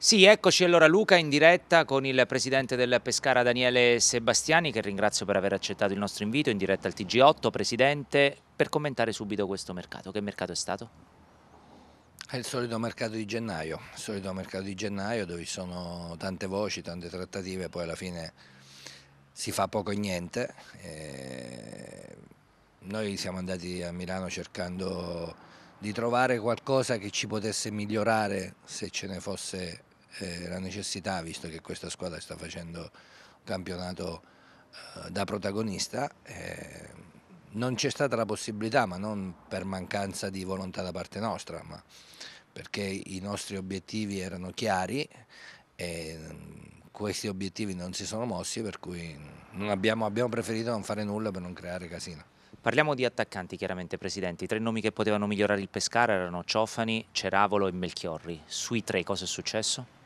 Sì, eccoci allora Luca in diretta con il presidente del Pescara Daniele Sebastiani che ringrazio per aver accettato il nostro invito in diretta al TG8. Presidente, per commentare subito questo mercato, che mercato è stato? È il solito mercato di gennaio, il solito mercato di gennaio dove ci sono tante voci, tante trattative, poi alla fine si fa poco e niente. E noi siamo andati a Milano cercando di trovare qualcosa che ci potesse migliorare se ce ne fosse eh, la necessità, visto che questa squadra sta facendo un campionato eh, da protagonista, eh, non c'è stata la possibilità, ma non per mancanza di volontà da parte nostra, ma perché i nostri obiettivi erano chiari e mm, questi obiettivi non si sono mossi, per cui abbiamo, abbiamo preferito non fare nulla per non creare casino. Parliamo di attaccanti chiaramente Presidente, i tre nomi che potevano migliorare il Pescara erano Ciofani, Ceravolo e Melchiorri, sui tre cosa è successo?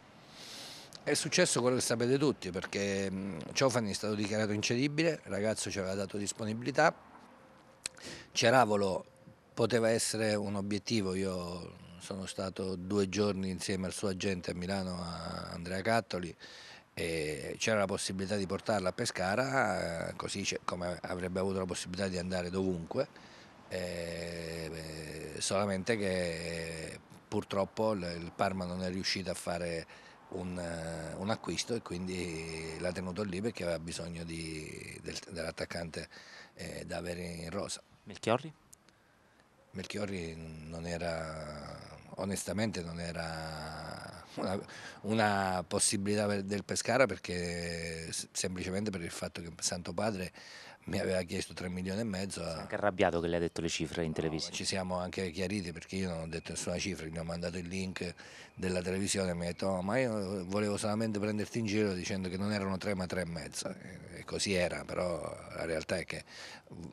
È successo quello che sapete tutti perché mm, Ciofani è stato dichiarato incedibile, il ragazzo ci aveva dato disponibilità, Ceravolo poteva essere un obiettivo, io sono stato due giorni insieme al suo agente a Milano, a Andrea Cattoli, e c'era la possibilità di portarla a Pescara, eh, così come avrebbe avuto la possibilità di andare dovunque, eh, solamente che purtroppo il Parma non è riuscito a fare un, eh, un, acquisto e quindi l'ha tenuto lì perché aveva bisogno di, del, dell'attaccante eh, da avere in rosa. Melchiorri? Melchiorri non era, onestamente non era una, una possibilità del Pescara perché semplicemente per il fatto che Santo Padre mi aveva chiesto 3 milioni e mezzo. A... anche arrabbiato che le ha detto le cifre in no, televisione. ci siamo anche chiariti perché io non ho detto nessuna cifra, gli ho mandato il link della televisione e mi ha detto oh, ma io volevo solamente prenderti in giro dicendo che non erano 3 ma 3 e mezzo. E così era, però la realtà è che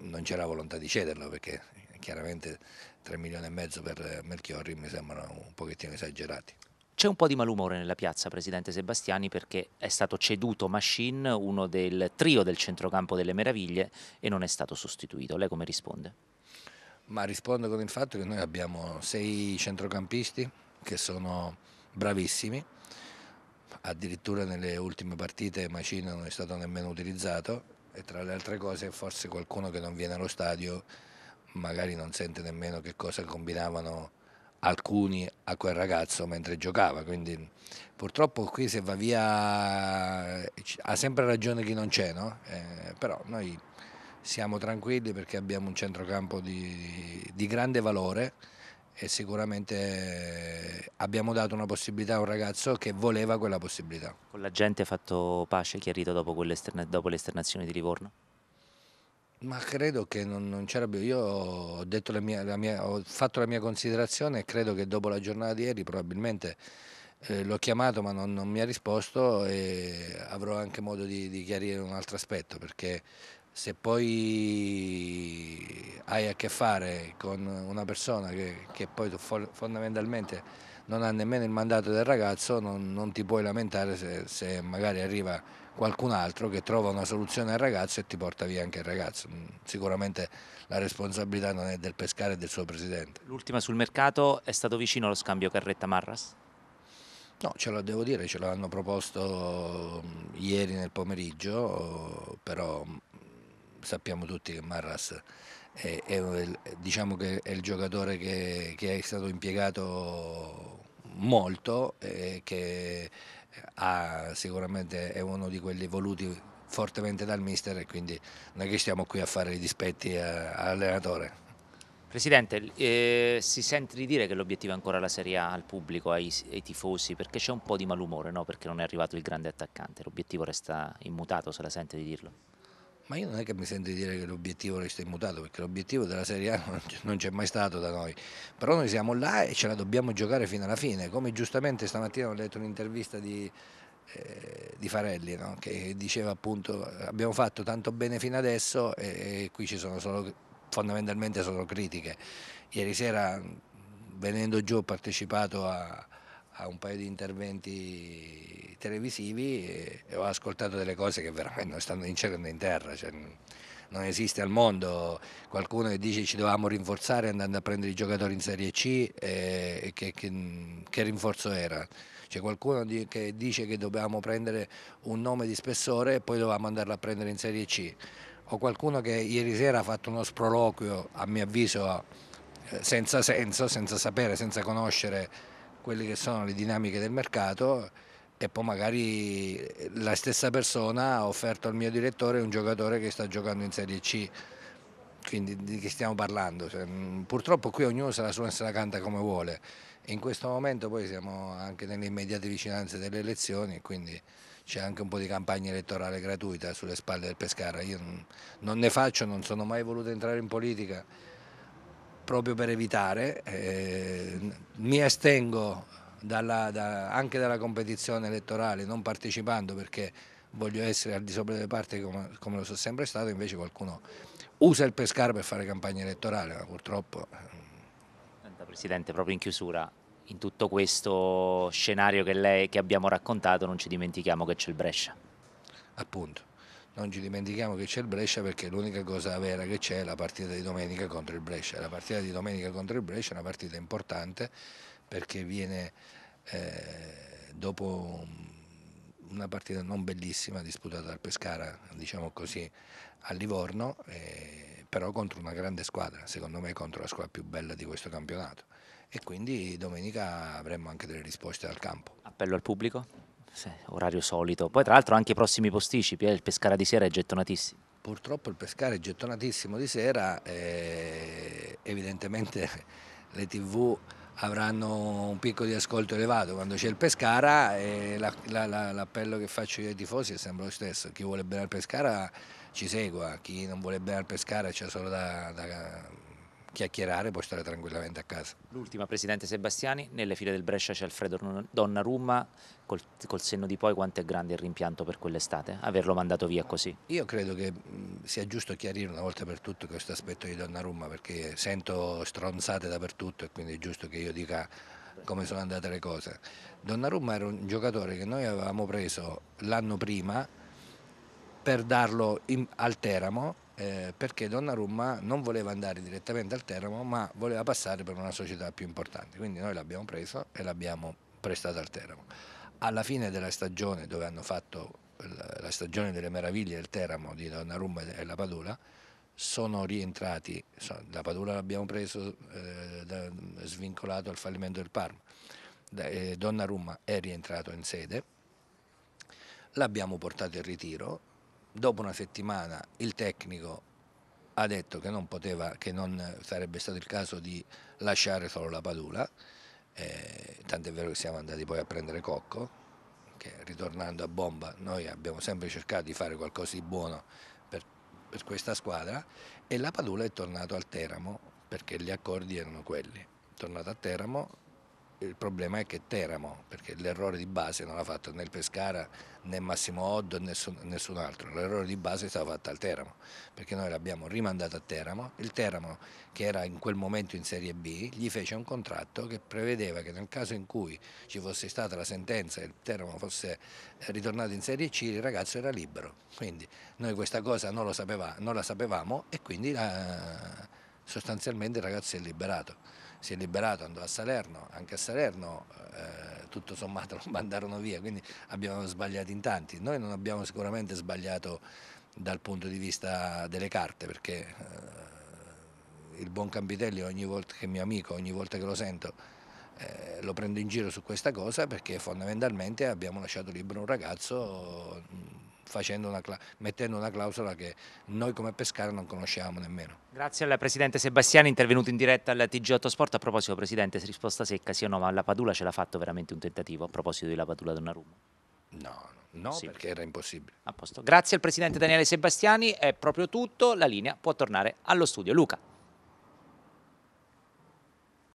non c'era volontà di cederlo perché chiaramente 3 milioni e mezzo per Melchiorri mi sembrano un pochettino esagerati. C'è un po' di malumore nella piazza, Presidente Sebastiani, perché è stato ceduto Machine, uno del trio del centrocampo delle meraviglie, e non è stato sostituito. Lei come risponde? Ma rispondo con il fatto che noi abbiamo sei centrocampisti che sono bravissimi, addirittura nelle ultime partite Machine non è stato nemmeno utilizzato e tra le altre cose forse qualcuno che non viene allo stadio magari non sente nemmeno che cosa combinavano alcuni a quel ragazzo mentre giocava, quindi purtroppo qui se va via ha sempre ragione chi non c'è, no? eh, però noi siamo tranquilli perché abbiamo un centrocampo di, di grande valore e sicuramente abbiamo dato una possibilità a un ragazzo che voleva quella possibilità. Con la gente ha fatto pace, chiarito dopo, dopo esternazioni di Livorno? Ma credo che non, non c'era più. Io ho, detto la mia, la mia, ho fatto la mia considerazione e credo che dopo la giornata di ieri probabilmente eh, l'ho chiamato ma non, non, mi ha risposto e avrò anche modo di, di chiarire un altro aspetto perché se poi hai a che fare con una persona che, che poi fondamentalmente non ha nemmeno il mandato del ragazzo, non, non ti puoi lamentare se, se, magari arriva qualcun altro che trova una soluzione al ragazzo e ti porta via anche il ragazzo. Mm, sicuramente la responsabilità non è del pescare e del suo presidente. L'ultima sul mercato, è stato vicino allo scambio Carretta-Marras? No, ce lo devo dire, ce l'hanno proposto mm, ieri nel pomeriggio, però mm, sappiamo tutti che Marras è, è, diciamo che è il giocatore che, che è stato impiegato molto, eh, che eh, ha, sicuramente è uno di quelli voluti fortemente dal mister e quindi non è che stiamo qui a fare i dispetti all'allenatore. Presidente, eh, si sente di dire che l'obiettivo è ancora la Serie A al pubblico, ai, ai tifosi, perché c'è un po' di malumore, no? perché non è arrivato il grande attaccante, l'obiettivo resta immutato, se la sente di dirlo. Ma io non è che mi sento di dire che l'obiettivo resta immutato, perché l'obiettivo della Serie A non c'è mai stato da noi. Però noi siamo là e ce la dobbiamo giocare fino alla fine. Come giustamente stamattina ho letto un'intervista di, eh, di Farelli, no? che diceva appunto abbiamo fatto tanto bene fino adesso e, e qui ci sono solo, fondamentalmente solo critiche. Ieri sera venendo giù ho partecipato a a un paio di interventi televisivi e, ho ascoltato delle cose che veramente non stanno in cielo né in terra. Cioè, non esiste al mondo qualcuno che dice ci dovevamo rinforzare andando a prendere i giocatori in Serie C, e che, che, che, rinforzo era? C'è cioè, qualcuno che dice che dobbiamo prendere un nome di spessore e poi dovevamo andarlo a prendere in Serie C. O qualcuno che ieri sera ha fatto uno sproloquio, a mio avviso, eh, senza senso, senza sapere, senza conoscere quelle che sono le dinamiche del mercato e poi magari la stessa persona ha offerto al mio direttore un giocatore che sta giocando in Serie C. Quindi di che stiamo parlando? Cioè, purtroppo qui ognuno se la suona e se la canta come vuole. In questo momento poi siamo anche nelle immediate vicinanze delle elezioni, quindi c'è anche un po' di campagna elettorale gratuita sulle spalle del Pescara. Io non ne faccio, non sono mai voluto entrare in politica proprio per evitare. Eh, mi astengo dalla, da, anche dalla competizione elettorale non partecipando perché voglio essere al di sopra delle parti come, come lo sono sempre stato, invece qualcuno usa il pescare per fare campagna elettorale, ma purtroppo... Eh. Presidente, proprio in chiusura, in tutto questo scenario che, lei, che abbiamo raccontato non ci dimentichiamo che c'è il Brescia. Appunto non ci dimentichiamo che c'è il Brescia perché l'unica cosa vera che c'è è la partita di domenica contro il Brescia. La partita di domenica contro il Brescia è una partita importante perché viene eh, dopo una partita non bellissima disputata dal Pescara, diciamo così, a Livorno, eh, però contro una grande squadra, secondo me contro la squadra più bella di questo campionato. E quindi domenica avremo anche delle risposte dal campo. Appello al pubblico? Sì, orario solito. Poi tra l'altro anche i prossimi posticipi, eh, il Pescara di sera è gettonatissimo. Purtroppo il Pescara è gettonatissimo di sera, eh, evidentemente le tv avranno un picco di ascolto elevato quando c'è il Pescara e eh, l'appello che faccio io ai tifosi è sempre lo stesso, chi vuole bene al Pescara ci segua, chi non vuole bene al Pescara c'è solo da, da chiacchierare e può stare tranquillamente a casa. L'ultima, Presidente Sebastiani, nelle file del Brescia c'è Alfredo Donnarumma, col, col senno di poi quanto è grande il rimpianto per quell'estate, averlo mandato via così? Io credo che sia giusto chiarire una volta per tutto questo aspetto di Donnarumma perché sento stronzate dappertutto e quindi è giusto che io dica come sono andate le cose. Donnarumma era un giocatore che noi avevamo preso l'anno prima per darlo in, al Teramo eh, perché Donnarumma non voleva andare direttamente al Teramo ma voleva passare per una società più importante, quindi noi l'abbiamo preso e l'abbiamo prestato al Teramo. Alla fine della stagione dove hanno fatto la stagione delle meraviglie del Teramo di Donnarumma e la Padula, sono rientrati, la Padula l'abbiamo preso eh, svincolato al fallimento del Parma, da, eh, Donnarumma è rientrato in sede, l'abbiamo portato in ritiro dopo una settimana il tecnico ha detto che non, poteva, che non sarebbe stato il caso di lasciare solo la Padula, eh, tant'è vero che siamo andati poi a prendere Cocco, che ritornando a Bomba noi abbiamo sempre cercato di fare qualcosa di buono per, per questa squadra e la Padula è tornato al Teramo perché gli accordi erano quelli. È tornato a Teramo, il problema è che Teramo, perché l'errore di base non l'ha fatto né il Pescara né Massimo Oddo né nessun altro, l'errore di base è stato fatto al Teramo, perché noi l'abbiamo rimandato a Teramo, il Teramo che era in quel momento in Serie B gli fece un contratto che prevedeva che nel caso in cui ci fosse stata la sentenza e il Teramo fosse eh, ritornato in Serie C il ragazzo era libero, quindi noi questa cosa non, sapeva, non la sapevamo e quindi la, eh, sostanzialmente il ragazzo si è liberato si è liberato, andò a Salerno, anche a Salerno eh, tutto sommato lo mandarono via, quindi abbiamo sbagliato in tanti. Noi non abbiamo sicuramente sbagliato dal punto di vista delle carte perché eh, il buon Campitelli ogni volta che è mio amico, ogni volta che lo sento, eh, lo prendo in giro su questa cosa perché fondamentalmente abbiamo lasciato libero un ragazzo una mettendo una clausola che noi come Pescara non conoscevamo nemmeno. Grazie al Presidente Sebastiani intervenuto in diretta al TG8 Sport. A proposito Presidente, se risposta secca sì o no, ma la Padula ce l'ha fatto veramente un tentativo a proposito della Padula Donnarumma? No, no sì. perché era impossibile. Grazie al Presidente Daniele Sebastiani, è proprio tutto, la linea può tornare allo studio. Luca.